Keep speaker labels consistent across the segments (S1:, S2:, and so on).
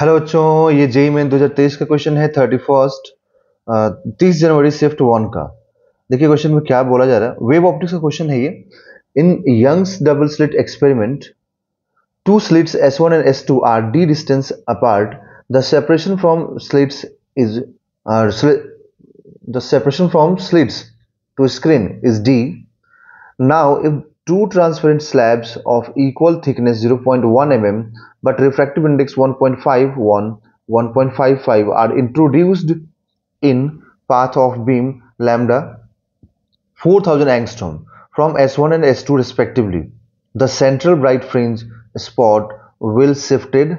S1: Hello बच्चों ये JEE e e में 2023 का क्वेश्चन है थर्टी फर्स्ट तीस जनवरी शिफ्ट वन का देखिए क्वेश्चन में क्या बोला जा रहा है वेब ऑप्टिक्स का क्वेश्चन है ये in Young's double slit experiment two slits S one and S two are D distance apart the separation from slits is the separation from slits to screen is D now if two transparent slabs of equal thickness 0.1 mm but refractive index 1.51 1.55 are introduced in path of beam lambda 4000 angstrom from S1 and S2 respectively. The central bright fringe spot will shifted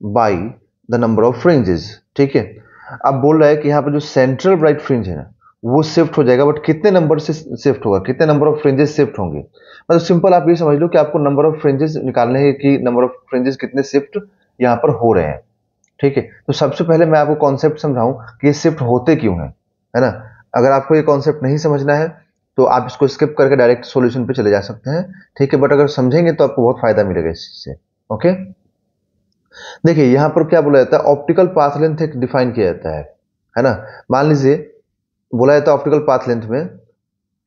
S1: by the number of fringes. ठीक है अब बोल रहा है कि यहाँ पर जो सेंट्रल ब्राइट फ्रिंज है ना वो शिफ्ट हो जाएगा बट कितने नंबर से शिफ्ट होगा कितने नंबर ऑफ फ्रेंजेस शिफ्ट होंगे मतलब सिंपल आप ये समझ लो कि आपको नंबर ऑफ फ्रेंजेस निकालने हैं कि नंबर ऑफ फ्रेंजेस कितने शिफ्ट यहाँ पर हो रहे हैं ठीक है तो सबसे पहले मैं आपको कॉन्सेप्ट समझाऊं कि ये शिफ्ट होते क्यों हैं है ना अगर आपको ये कॉन्सेप्ट नहीं समझना है तो आप इसको स्किप करके डायरेक्ट सोल्यूशन पे चले जा सकते हैं ठीक है बट अगर समझेंगे तो आपको बहुत फायदा मिलेगा इससे ओके देखिए यहाँ पर क्या बोला जाता है ऑप्टिकल पाथ लेंथ एक डिफाइन किया जाता है है ना मान लीजिए बोला जाता है ऑप्टिकल पाथ लेंथ में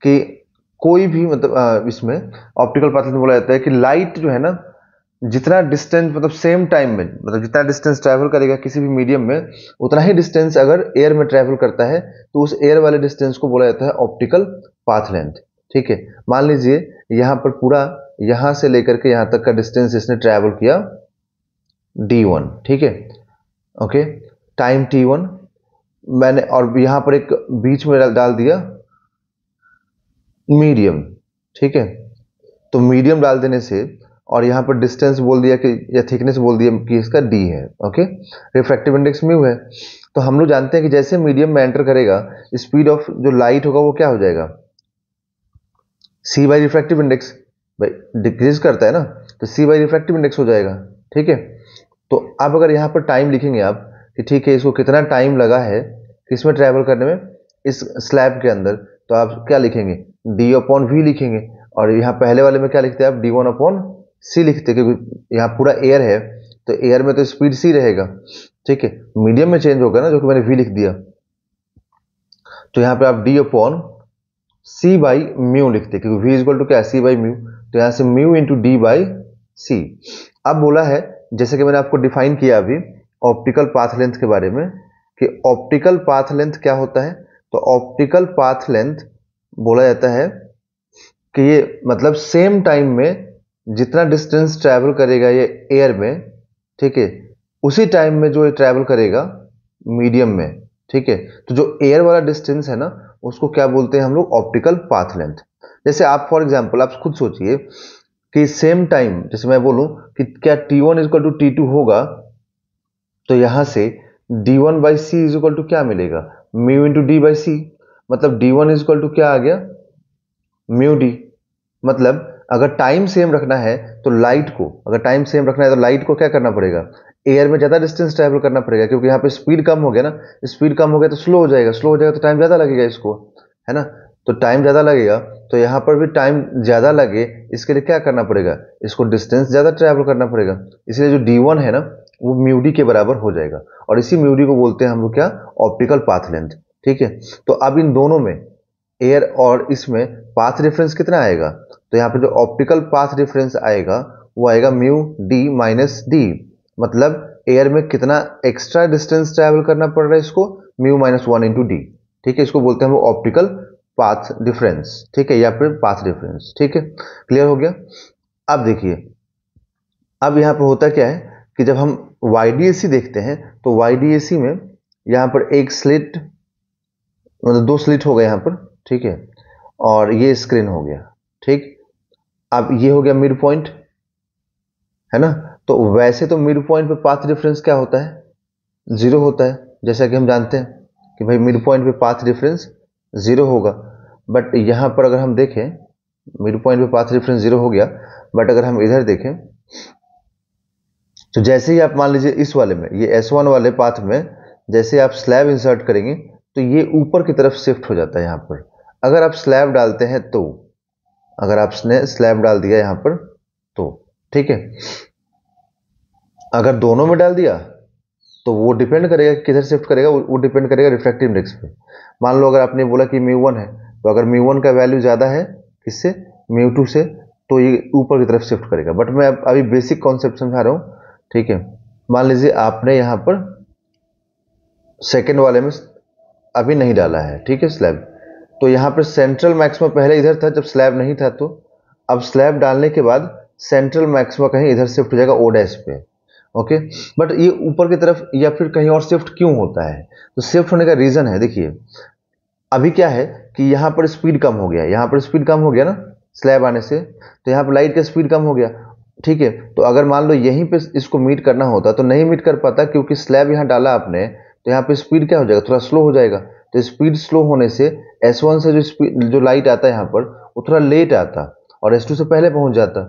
S1: कि कोई भी मतलब इसमें ऑप्टिकल पाथ लेंथ बोला जाता है कि लाइट जो है ना जितना डिस्टेंस मतलब सेम टाइम में मतलब जितना डिस्टेंस ट्रैवल करेगा किसी भी मीडियम में उतना ही डिस्टेंस अगर एयर में ट्रैवल करता है तो उस एयर वाले डिस्टेंस को बोला जाता है ऑप्टिकल पाथ लेंथ ठीक है मान लीजिए यहाँ पर पूरा यहाँ से लेकर के यहाँ तक का डिस्टेंस इसने ट्रैवल किया डी वन ठीक है ओके टाइम टी वन मैंने और यहां पर एक बीच में डाल दिया मीडियम ठीक है तो मीडियम डाल देने से और यहां पर डिस्टेंस बोल दिया कि या थिकनेस बोल दिया कि इसका डी है ओके रिफ्रैक्टिव इंडेक्स म्यू है तो हम लोग जानते हैं कि जैसे मीडियम में एंटर करेगा स्पीड ऑफ जो लाइट होगा वो क्या हो जाएगा सी बाई रिफ्रैक्टिव इंडेक्स भाई डिक्रीज करता है ना तो सी बाई रिफ्रैक्टिव इंडेक्स हो जाएगा ठीक है तो अब अगर यहां पर टाइम लिखेंगे आप कि ठीक है इसको कितना टाइम लगा है किसमें ट्रैवल करने में इस स्लैब के अंदर तो आप क्या लिखेंगे डी अपॉन वी लिखेंगे और यहाँ पहले वाले में क्या लिखते हैं आप डी वन अपॉन सी लिखते क्योंकि यहाँ पूरा एयर है तो एयर में तो स्पीड सी रहेगा ठीक है मीडियम में चेंज होगा ना जो कि मैंने वी लिख दिया तो यहाँ पे आप D upon C by mu लिखते क्योंकि वी इज टू क्या सी बाई म्यू तो यहाँ से mu into D by C अब बोला है जैसे कि मैंने आपको डिफाइन किया अभी ऑप्टिकल पाथ लेंथ के बारे में कि ऑप्टिकल पाथ लेंथ क्या होता है तो ऑप्टिकल पाथ लेंथ बोला जाता है कि ये मतलब सेम टाइम में जितना डिस्टेंस ट्रैवल करेगा ये एयर में ठीक है उसी टाइम में जो ये ट्रैवल करेगा मीडियम में ठीक है तो जो एयर वाला डिस्टेंस है ना उसको क्या बोलते हैं हम लोग ऑप्टिकल पाथ लेंथ जैसे आप फॉर एग्जाम्पल आप खुद सोचिए कि सेम टाइम जैसे मैं बोलूँ कि क्या T one is equal to T two होगा तो यहाँ से D one by C is equal to क्या मिलेगा mu into D by C मतलब D one is equal to क्या आ गया म्यू डी मतलब अगर टाइम सेम रखना है तो लाइट को अगर टाइम सेम रखना है तो लाइट को क्या करना पड़ेगा एयर में ज़्यादा डिस्टेंस ट्रैवल करना पड़ेगा क्योंकि यहाँ पे स्पीड कम हो गया ना स्पीड कम हो गया तो स्लो हो जाएगा स्लो हो जाएगा तो टाइम ज़्यादा लगेगा इसको है ना तो टाइम ज़्यादा लगेगा तो यहाँ पर भी टाइम ज़्यादा लगे इसके लिए क्या करना पड़ेगा इसको डिस्टेंस ज़्यादा ट्रैवल करना पड़ेगा इसलिए जो डी वन है ना वो म्यूडी के बराबर हो जाएगा और इसी म्यूडी को बोलते हैं हम लोग क्या ऑप्टिकल पाथ लेंथ ठीक है तो अब इन दोनों में एयर और इसमें पाथ रेफरेंस कितना आएगा तो यहाँ पे जो ऑप्टिकल पाथ रेफरेंस आएगा वो आएगा म्यू डी माइनस डी मतलब एयर में कितना एक्स्ट्रा डिस्टेंस ट्रैवल करना पड़ रहा है इसको mu minus one into D ठीक है इसको बोलते हैं हम ऑप्टिकल पाथ डिफरेंस ठीक है या फिर पाथ डिफरेंस ठीक है क्लियर हो गया अब देखिए अब यहाँ पर होता क्या है कि जब हम वाई देखते हैं तो वाई में यहाँ पर एक स्लिट मतलब दो स्लिट हो गए यहाँ पर ठीक है और ये स्क्रीन हो गया ठीक अब ये हो गया मिड पॉइंट है ना तो वैसे तो मिड पॉइंट पे पाथ डिफरेंस क्या होता है ज़ीरो होता है जैसा कि हम जानते हैं कि भाई मिड पॉइंट पे पाथ डिफरेंस ज़ीरो होगा बट यहाँ पर अगर हम देखें मिड पॉइंट पे पाथ डिफरेंस ज़ीरो हो गया बट अगर हम इधर देखें तो जैसे ही आप मान लीजिए इस वाले में ये एस वन वाले पाथ में जैसे आप स्लैब इंसर्ट करेंगे तो ये ऊपर की तरफ शिफ्ट हो जाता है यहाँ पर अगर आप स्लैब डालते हैं तो अगर आपने स्लैब डाल दिया यहाँ पर तो ठीक है अगर दोनों में डाल दिया तो वो डिपेंड करेगा किधर शिफ्ट करेगा वो डिपेंड करेगा रिफ्रैक्टिव इंडेक्स पे मान लो अगर आपने बोला कि म्यू वन है तो अगर म्यू वन का वैल्यू ज़्यादा है किससे म्यू टू से तो ये ऊपर की तरफ शिफ्ट करेगा बट मैं अभी बेसिक कॉन्सेप्ट समझा रहा हूँ ठीक है मान लीजिए आपने यहाँ पर सेकेंड वाले में अभी नहीं डाला है ठीक है स्लैब तो यहाँ पर सेंट्रल मैक्सिमा पहले इधर था जब स्लैब नहीं था तो अब स्लैब डालने के बाद सेंट्रल मैक्सिमा कहीं इधर शिफ्ट हो जाएगा ओडेस पे ओके बट ये ऊपर की तरफ या फिर कहीं और शिफ्ट क्यों होता है तो शिफ्ट होने का रीज़न है देखिए अभी क्या है कि यहाँ पर स्पीड कम हो गया यहाँ पर स्पीड कम हो गया ना स्लैब आने से तो यहाँ पर लाइट का स्पीड कम हो गया ठीक है तो अगर मान लो यहीं पे इसको मीट करना होता तो नहीं मीट कर पाता क्योंकि स्लैब यहाँ डाला आपने तो यहाँ पे स्पीड क्या हो जाएगा थोड़ा स्लो हो जाएगा तो स्पीड स्लो होने से एस वन से जो स्पीड जो लाइट आता है यहाँ पर वो थोड़ा लेट आता और एस टू से पहले पहुँच जाता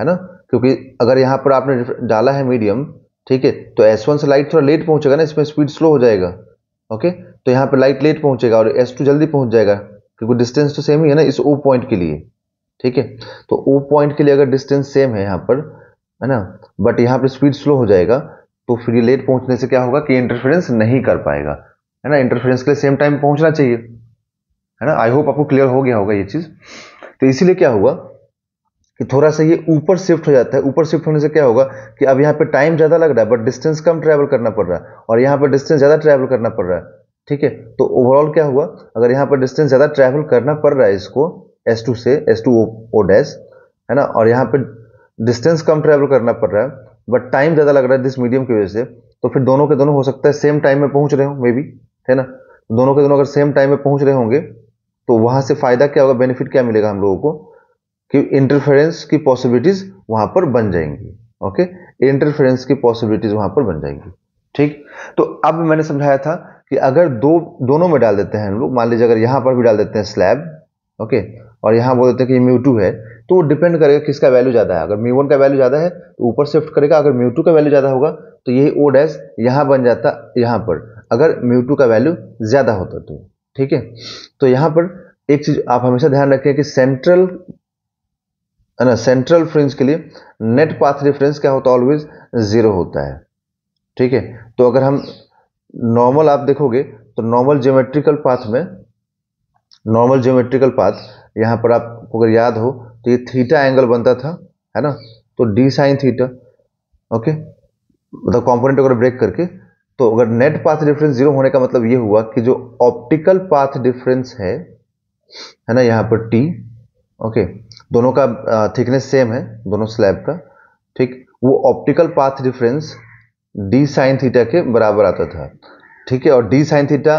S1: है ना क्योंकि अगर यहाँ पर आपने डाला है मीडियम ठीक है तो एस वन से लाइट थोड़ा लेट पहुँचेगा ना इसमें स्पीड स्लो हो जाएगा ओके तो यहाँ पर लाइट लेट पहुँचेगा और एस टू जल्दी पहुँच जाएगा क्योंकि डिस्टेंस तो सेम ही है ना इस ओ पॉइंट के लिए ठीक है तो ओ पॉइंट के लिए अगर डिस्टेंस सेम है यहाँ पर है ना बट यहाँ पर स्पीड स्लो हो जाएगा तो फिर ये लेट पहुँचने से क्या होगा कि इंटरफेरेंस नहीं कर पाएगा है ना इंटरफेरेंस के लिए सेम टाइम पहुँचना चाहिए है ना आई होप आपको क्लियर हो गया होगा ये चीज़ तो इसीलिए क्या हुआ कि थोड़ा सा ये ऊपर शिफ्ट हो जाता है ऊपर शिफ्ट होने से क्या होगा कि अब यहाँ पे टाइम ज़्यादा लग रहा है बट डिस्टेंस कम ट्रैवल करना पड़ रहा है और यहाँ पर डिस्टेंस ज़्यादा ट्रैवल करना पड़ रहा है ठीक है तो ओवरऑल क्या हुआ अगर यहाँ पर डिस्टेंस ज़्यादा ट्रैवल करना पड़ रहा है इसको एस टू से एस टू ओ डैश है ना और यहाँ पे डिस्टेंस कम ट्रेवल करना पड़ रहा है बट टाइम ज़्यादा लग रहा है दिस मीडियम की वजह से तो फिर दोनों के दोनों हो सकता है सेम टाइम में पहुँच रहे हों मे बी है ना तो दोनों के दोनों अगर सेम टाइम में पहुँच रहे होंगे तो वहाँ से फ़ायदा क्या होगा बेनिफिट क्या मिलेगा हम लोगों को कि इंटरफेरेंस की पॉसिबिलिटीज़ वहाँ पर बन जाएंगी ओके इंटरफेरेंस की पॉसिबिलिटीज़ वहाँ पर बन जाएंगी ठीक तो अब मैंने समझाया था कि अगर दो दोनों में डाल देते हैं हम लोग मान लीजिए अगर यहाँ पर भी डाल देते हैं स्लैब ओके और यहाँ बोल देते हैं कि म्यू टू है तो वो डिपेंड करेगा किसका वैल्यू ज़्यादा है अगर म्यू वन का वैल्यू ज़्यादा है तो ऊपर शिफ्ट करेगा अगर म्यू टू का वैल्यू ज़्यादा होगा तो यही ओ डैश यहाँ बन जाता यहाँ पर अगर म्यू टू का वैल्यू ज़्यादा होता तो ठीक है तो यहाँ पर एक चीज़ आप हमेशा ध्यान रखें कि सेंट्रल है ना सेंट्रल फ्रिंज के लिए नेट पाथ रेफरेंस क्या होता है ऑलवेज ज़ीरो होता है ठीक है तो अगर हम नॉर्मल आप देखोगे तो नॉर्मल ज्योमेट्रिकल पाथ में नॉर्मल ज्योमेट्रिकल पाथ यहाँ पर आपको अगर याद हो तो ये थीटा एंगल बनता था है ना तो डी साइन थीटा ओके मतलब कॉम्पोनेंट अगर ब्रेक करके तो अगर नेट पाथ डिफरेंस जीरो होने का मतलब ये हुआ कि जो ऑप्टिकल पाथ डिफरेंस है है ना यहाँ पर टी ओके दोनों का थिकनेस सेम है दोनों स्लैब का ठीक वो optical path difference D sine theta के बराबर आता था ठीक है और डी साइन थीटा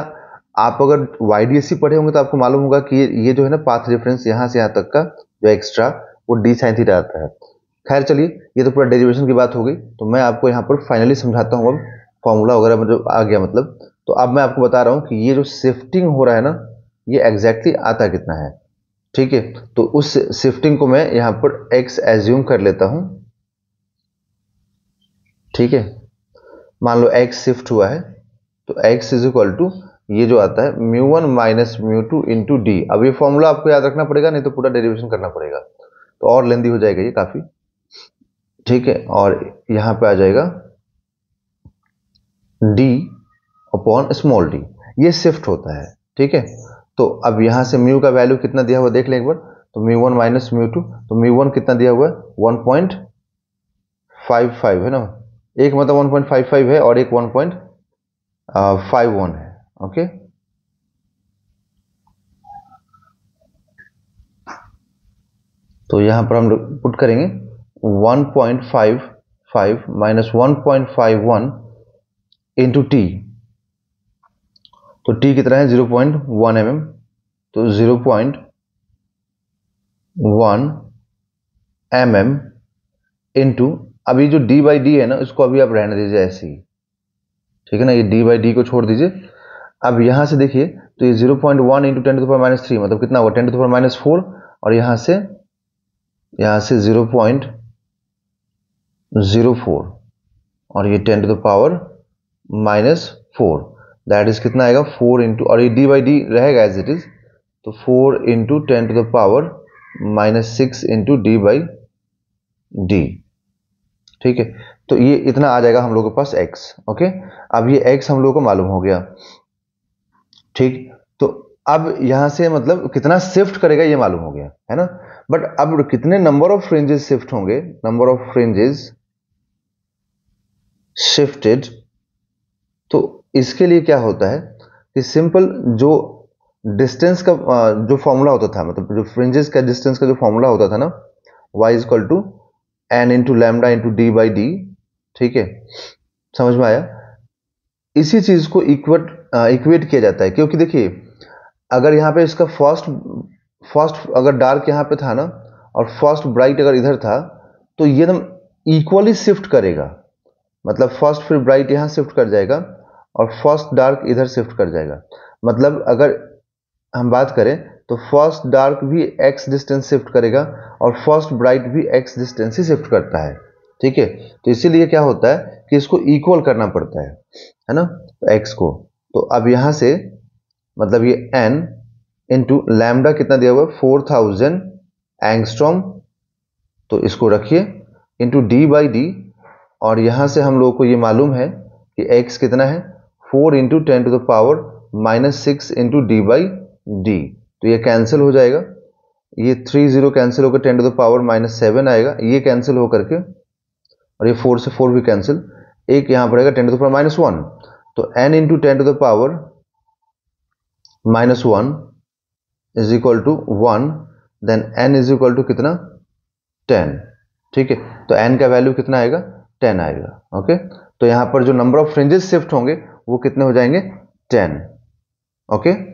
S1: आप अगर वाई डी एस सी पढ़े होंगे तो आपको मालूम होगा कि ये जो है ना पाथ रेफरेंस यहाँ से यहाँ तक का जो एक्स्ट्रा वो डी साइन थीटा आता है खैर चलिए ये तो पूरा डेरिवेशन की बात हो गई तो मैं आपको यहाँ पर फाइनली समझाता हूँ अब फॉर्मूला वगैरह में जो आ गया मतलब तो अब मैं आपको बता रहा हूँ कि ये जो शिफ्टिंग हो रहा है ना ये एग्जैक्टली आता कितना है ठीक है तो उस शिफ्टिंग को मैं यहाँ पर एक्स एज्यूम कर लेता हूँ ठीक है मान लो एक्स शिफ्ट हुआ है तो एक्स इज इक्वल टू ये जो आता है mu one minus mu two into D अब ये फॉर्मूला आपको याद रखना पड़ेगा नहीं तो पूरा डेरिवेशन करना पड़ेगा तो और लेंदी हो जाएगा ये काफ़ी ठीक है और यहां पे आ जाएगा डी अपॉन स्मॉल डी ये शिफ्ट होता है ठीक है तो अब यहां से म्यू का वैल्यू कितना दिया हुआ देख लें एक बार तो mu one minus mu two तो म्यू वन कितना दिया हुआ है वन पॉइंट फाइव फाइव है ना एक मतलब वन पॉइंट फाइव फाइव है और एक वन पॉइंट फाइव वन है okay तो यहां पर हम पुट करेंगे 1.55 minus one point five one into T तो टी कितना है zero point one M M तो zero point one M M अभी जो डी बाई डी है ना इसको अभी आप रहने दीजिए ऐसे ही ठीक है ना ये डी बाई डी को छोड़ दीजिए अब यहाँ से देखिए तो ये zero point one into ten to power minus three मतलब कितना हुआ ten to power minus four और यहाँ से यहाँ से जीरो पॉइंट जीरो फोर और ये ten to the power minus four that is कितना आएगा फोर इंटू और ये डी बाई डी रहेगा एज इट इज तो four into ten to the power minus six into D by D ठीक है तो ये इतना आ जाएगा हम लोग के पास x ओके अब ये x हम लोग को मालूम हो गया ठीक तो अब यहां से मतलब कितना शिफ्ट करेगा ये मालूम हो गया है ना बट अब कितने नंबर ऑफ फ्रेंजेस शिफ्ट होंगे नंबर ऑफ फ्रेंजेस शिफ्टेड तो इसके लिए क्या होता है कि सिंपल जो डिस्टेंस का जो फॉर्मूला होता था मतलब जो फ्रेंजेस का डिस्टेंस का जो फॉर्मूला होता था ना y is to N into lambda into D by D ठीक है समझ में आया इसी चीज़ को इक्वेट इक्वेट किया जाता है क्योंकि देखिए अगर यहाँ पे इसका फर्स्ट फर्स्ट अगर डार्क यहाँ पे था ना और फर्स्ट ब्राइट अगर इधर था तो ये एकदम इक्वली शिफ्ट करेगा मतलब फर्स्ट फिर ब्राइट यहाँ शिफ्ट कर जाएगा और फर्स्ट डार्क इधर शिफ्ट कर जाएगा मतलब अगर हम बात करें तो फर्स्ट डार्क भी एक्स डिस्टेंस शिफ्ट करेगा और फर्स्ट ब्राइट भी एक्स डिस्टेंस ही शिफ्ट करता है ठीक है तो इसीलिए क्या होता है कि इसको इक्वल करना पड़ता है है ना एक्स को तो अब यहां से मतलब ये एन इंटू लैमडा कितना दिया हुआ है फोर थाउजेंड एंगस्ट्रॉम तो इसको रखिए इंटू डी बाई डी और यहां से हम लोगों को ये मालूम है कि x कितना है four into ten to the power minus six into D by d तो ये कैंसिल हो जाएगा ये थ्री जीरो कैंसिल होकर ten to the power minus seven आएगा ये कैंसिल होकर के और ये फोर से फोर भी कैंसिल एक यहाँ पर ten to the power minus one तो n into ten to the power minus one is equal to one then n is equal to कितना टेन ठीक है तो एन का वैल्यू कितना आएगा टेन आएगा ओके तो यहाँ पर जो नंबर ऑफ फ्रिंजेस शिफ्ट होंगे वो कितने हो जाएंगे टेन ओके